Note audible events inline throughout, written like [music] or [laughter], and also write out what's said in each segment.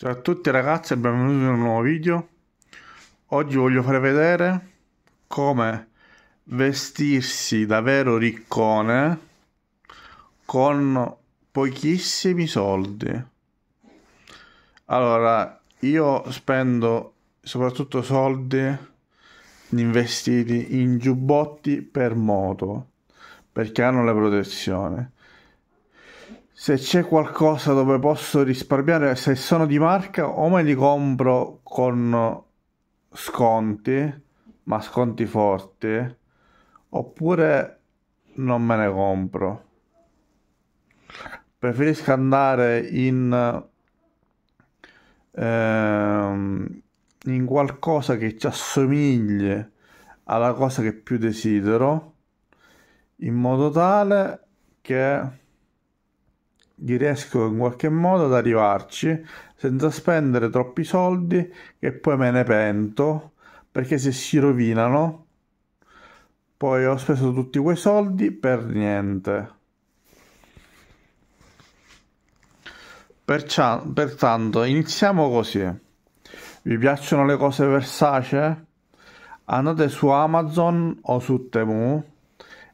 Ciao a tutti ragazzi e benvenuti in un nuovo video Oggi voglio fare vedere come vestirsi davvero riccone con pochissimi soldi Allora io spendo soprattutto soldi investiti in giubbotti per moto perché hanno le protezioni se c'è qualcosa dove posso risparmiare, se sono di marca o me li compro con sconti, ma sconti forti, oppure non me ne compro. Preferisco andare in, ehm, in qualcosa che ci assomigli alla cosa che più desidero, in modo tale che gli riesco in qualche modo ad arrivarci senza spendere troppi soldi che poi me ne pento perché se si rovinano poi ho speso tutti quei soldi per niente. Perciò, pertanto iniziamo così. Vi piacciono le cose Versace? Andate su Amazon o su Temu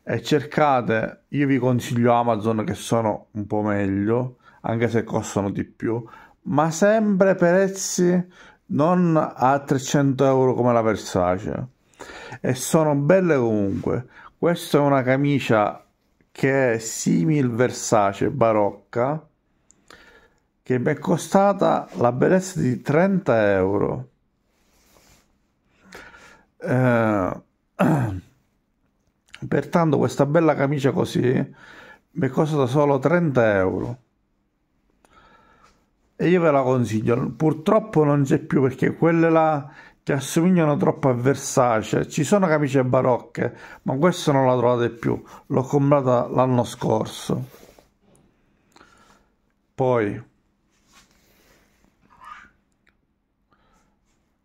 e cercate, io vi consiglio Amazon che sono un po' meglio, anche se costano di più, ma sempre prezzi non a 300 euro come la Versace e sono belle comunque. Questa è una camicia che è simil Versace barocca che mi è costata la bellezza di 30 euro. Eh, [clears throat] Pertanto questa bella camicia così mi costa solo 30 euro e io ve la consiglio. Purtroppo non c'è più perché quelle là ti assomigliano troppo a Versace. Ci sono camicie barocche, ma questa non la trovate più. L'ho comprata l'anno scorso. Poi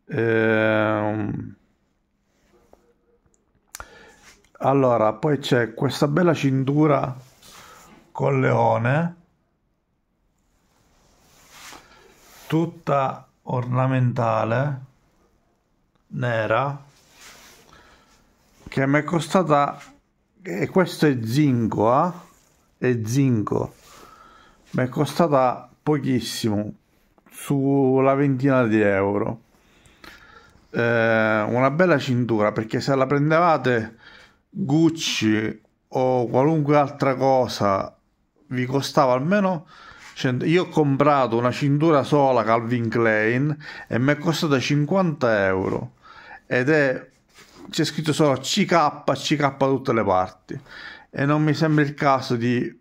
ehm, allora, poi c'è questa bella cintura con leone, tutta ornamentale, nera, che mi è costata, e questo è zinco, eh? è zinco, mi è costata pochissimo, sulla ventina di euro. Eh, una bella cintura, perché se la prendevate Gucci o qualunque altra cosa vi costava almeno 100. io ho comprato una cintura sola Calvin Klein e mi è costata 50 euro ed è c'è scritto solo CK CK da tutte le parti e non mi sembra il caso di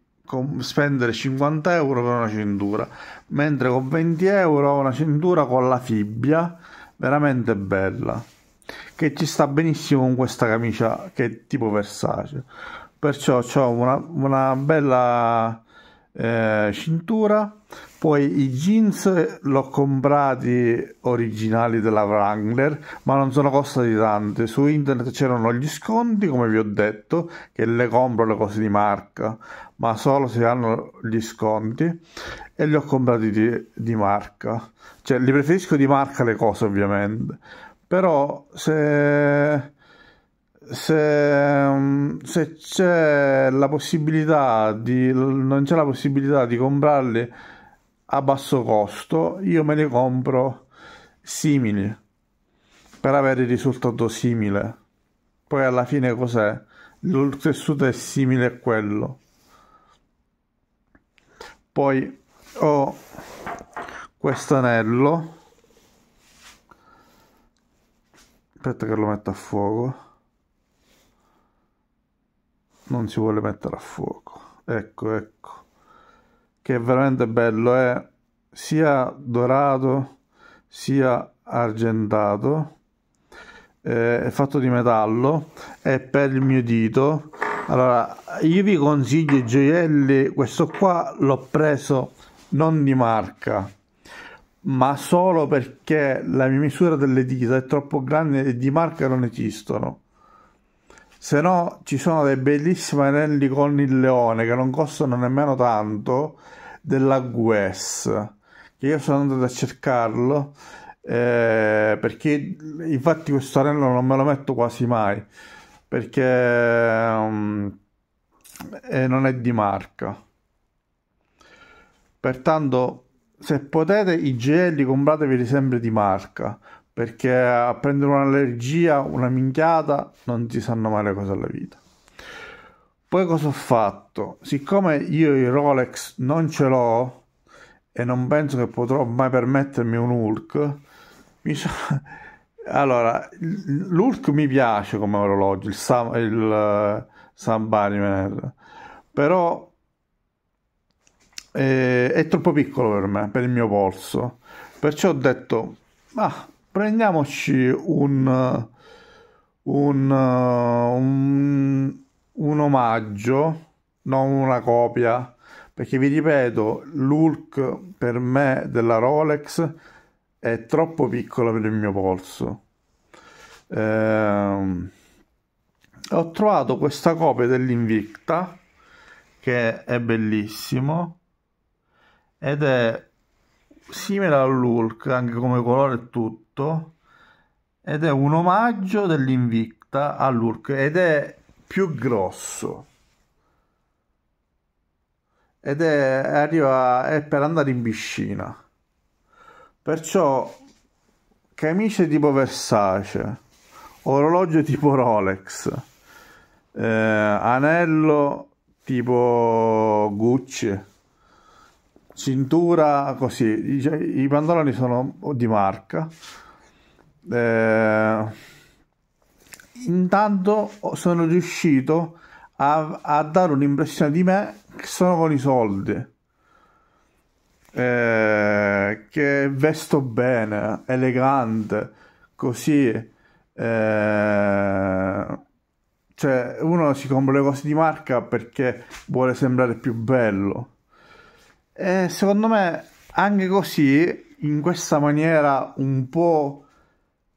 spendere 50 euro per una cintura mentre con 20 euro ho una cintura con la fibbia veramente bella che ci sta benissimo con questa camicia che è tipo Versace perciò ho una, una, bella eh, cintura poi i jeans l'ho comprati originali della Wrangler ma non sono costati tante su internet c'erano gli sconti come vi ho detto che le compro le cose di marca ma solo se hanno gli sconti e li ho comprati di, di marca cioè li preferisco di marca le cose ovviamente però se, se, mm, se c'è la possibilità di non c'è la possibilità di comprarli a basso costo io me li compro simili per avere il risultato simile poi alla fine cos'è il tessuto è simile a quello poi ho questo anello aspetta che lo metto a fuoco non si vuole mettere a fuoco ecco ecco che è veramente bello è eh. sia dorato sia argentato eh, è fatto di metallo è per il mio dito allora io vi consiglio i gioielli questo qua l'ho preso non di marca ma solo perché la misura delle dita è troppo grande e di marca non esistono. Se no ci sono dei bellissimi anelli con il leone che non costano nemmeno tanto della GUS che io sono andato a cercarlo eh, perché infatti questo anello non me lo metto quasi mai perché um, eh, non è di marca pertanto se potete i gel comprateveli sempre di marca perché a prendere un'allergia, una minchiata, non ti sanno male cosa alla vita. Poi cosa ho fatto? Siccome io i Rolex non ce l'ho e non penso che potrò mai permettermi un Hulk, mi so... [laughs] allora, l'Hulk mi piace come orologio, il, Sam, il eh, Sam Barrimer, però eh, è troppo piccolo per me, per il mio polso. Perciò ho detto, ma ah, prendiamoci un, un, un, un omaggio, non una copia, perché vi ripeto, l'ulk per me della Rolex è troppo piccolo per il mio polso. Eh, ho trovato questa copia dell'Invicta che è bellissimo ed è simile all'Hulk anche come colore e tutto ed è un omaggio dell'Invicta all'Hulk ed è più grosso ed è, arriva, è per andare in piscina perciò camice tipo Versace orologio tipo Rolex eh, anello tipo Gucci cintura così, i, i pantaloni sono di marca. Eh, intanto sono riuscito a, a, dare un'impressione di me che sono con i soldi. Eh, che vesto bene, elegante, così. Eh, cioè, uno si compra le cose di marca perché vuole sembrare più bello. E eh, secondo me, anche così, in questa maniera un po'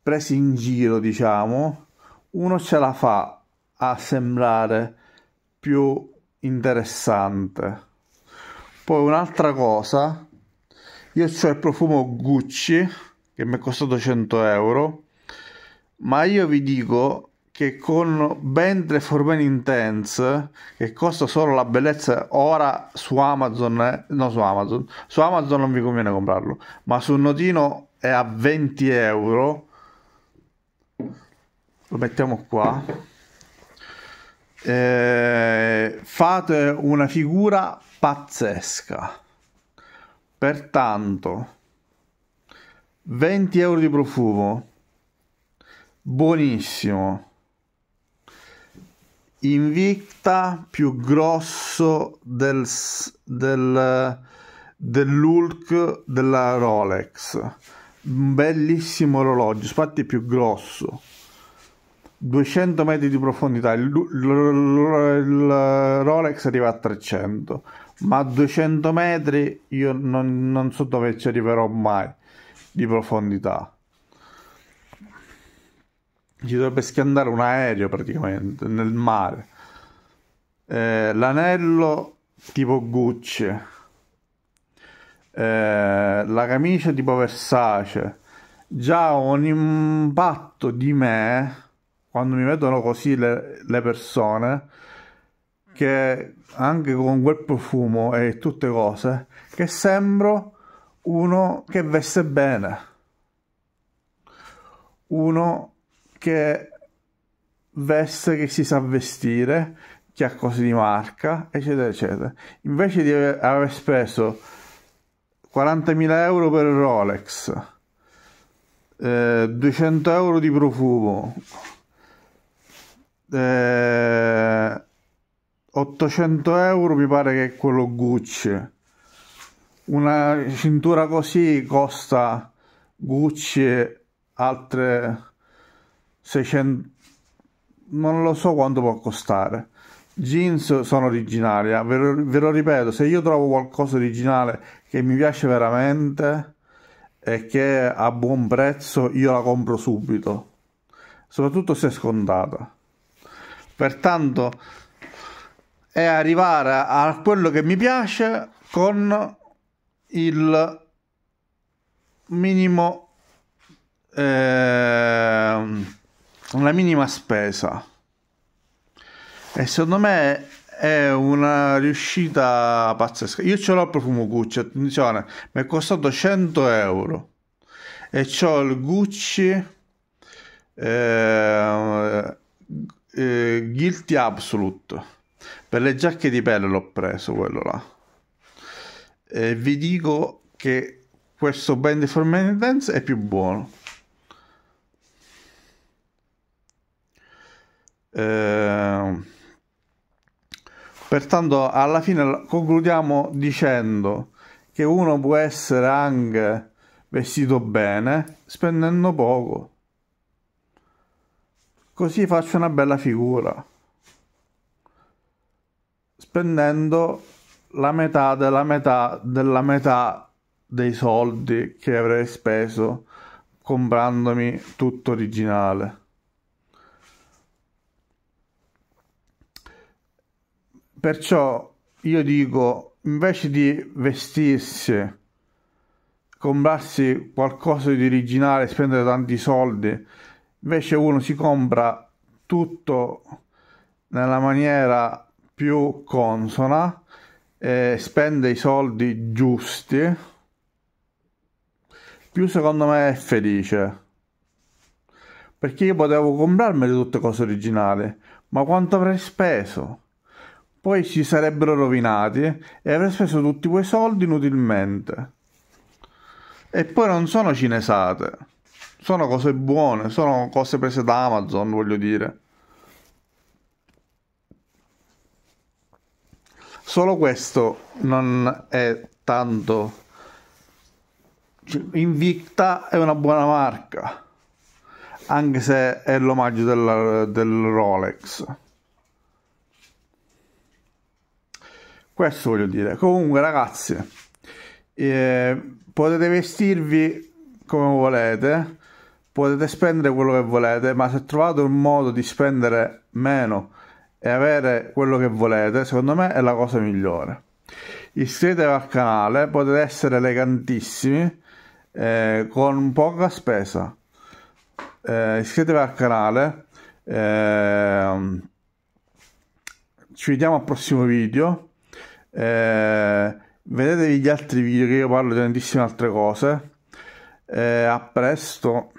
presa in giro, diciamo, uno ce la fa a sembrare più interessante. Poi un'altra cosa, io ho il profumo Gucci che mi è costato 100 euro, ma io vi dico che con Band for Ben Intense, che costa solo la bellezza ora su Amazon, eh, no su Amazon, su Amazon non vi conviene comprarlo, ma su Notino è a 20 euro, lo mettiamo qua, eh, fate una figura pazzesca, pertanto 20 euro di profumo, buonissimo invicta più grosso del, del, dell'Ulk della Rolex. Un bellissimo orologio, infatti più grosso. 200 metri di profondità, il, il, il Rolex arriva a 300, ma a 200 metri io non, non so dove ci arriverò mai di profondità. Ci dovrebbe schiantare un aereo praticamente nel mare. Eh, l'anello tipo Gucci. Eh, la camicia tipo Versace. Già un impatto di me quando mi vedono così le, le persone che anche con quel profumo e tutte cose che sembro uno che veste bene uno che veste che si sa vestire, che ha cose di marca, eccetera, eccetera. Invece di aver, aver speso 40.000 euro per Rolex, eh, 200 euro di profumo, eh, 800 euro mi pare che è quello Gucci. Una cintura così costa Gucci altre 600 non lo so quanto può costare jeans sono originaria eh. ve lo, ve lo, ripeto se io trovo qualcosa originale che mi piace veramente e che a buon prezzo io la compro subito soprattutto se è scontata pertanto è arrivare a quello che mi piace con il minimo eh, una minima spesa e secondo me è una riuscita pazzesca. Io ce l'ho il profumo Gucci, attenzione, mi è costato 100 euro e ho il Gucci eh, eh, Guilty Absolute per le giacche di pelle l'ho preso quello là e vi dico che questo Band for Maintenance è più buono Ehm, pertanto alla fine concludiamo dicendo che uno può essere anche vestito bene spendendo poco. Così faccio una bella figura. Spendendo la metà della metà della metà dei soldi che avrei speso comprandomi tutto originale. Perciò io dico, invece di vestirsi, comprarsi qualcosa di originale, spendere tanti soldi, invece uno si compra tutto nella maniera più consona, e spende i soldi giusti, più secondo me è felice. Perché io potevo comprarmi tutte cose originali, ma quanto avrei speso? Poi si sarebbero rovinati e avrei speso tutti quei soldi inutilmente. E poi non sono cinesate, sono cose buone, sono cose prese da Amazon, voglio dire. Solo questo non è tanto. Cioè, Invicta è una buona marca, anche se è l'omaggio della, del Rolex. Questo voglio dire. Comunque, ragazzi, eh, potete vestirvi come volete, potete spendere quello che volete, ma se trovate un modo di spendere meno e avere quello che volete, secondo me è la cosa migliore. Iscrivetevi al canale, potete essere elegantissimi eh, con poca spesa. Eh, iscrivetevi al canale. Eh, ci vediamo al prossimo video eh, vedetevi gli altri video che io parlo di tantissime altre cose. Eh, a presto.